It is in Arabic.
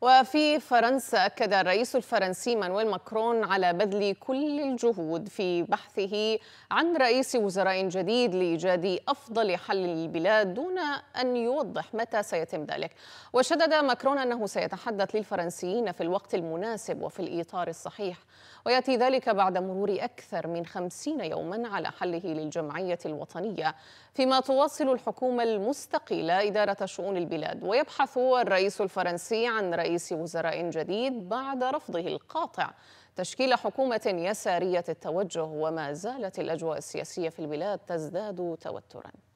وفي فرنسا أكد الرئيس الفرنسي مانويل ماكرون على بذل كل الجهود في بحثه عن رئيس وزراء جديد لإيجاد أفضل حل للبلاد دون أن يوضح متى سيتم ذلك وشدد ماكرون أنه سيتحدث للفرنسيين في الوقت المناسب وفي الإطار الصحيح ويأتي ذلك بعد مرور أكثر من خمسين يوما على حله للجمعية الوطنية فيما تواصل الحكومة المستقيلة إدارة شؤون البلاد ويبحث الرئيس الفرنسي عن رئيس رئيس وزراء جديد بعد رفضه القاطع تشكيل حكومة يسارية التوجه وما زالت الأجواء السياسية في البلاد تزداد توتراً